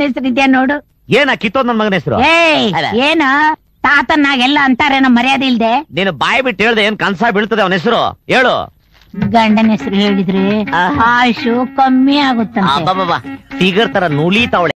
ತಾತನ ಇದೆಯಾ ನೋಡು ಏನ ಕಿತ್ತೋದ್ ನನ್ ಮಗನ ಹೆಸರು ಏನ ತಾತನಾಗೆಲ್ಲ ಅಂತಾರೆ ನಮ್ ಮರ್ಯಾದೆ ಇಲ್ದೆ ನೀನು ಬಾಯಿ ಬಿಟ್ಟು ಹೇಳ್ದೆ ಏನ್ ಕನ್ಸ ಬೀಳ್ತದೆ ಅವನ ಹೆಸರು ಹೇಳು ಗಂಡನ ಹೆಸರು ಹೇಳಿದ್ರೆ ಕಮ್ಮಿ ಆಗುತ್ತೆ ಅಬ್ಬಬ್ಬಬ್ಬ, ಟೀಗರ್ ತರ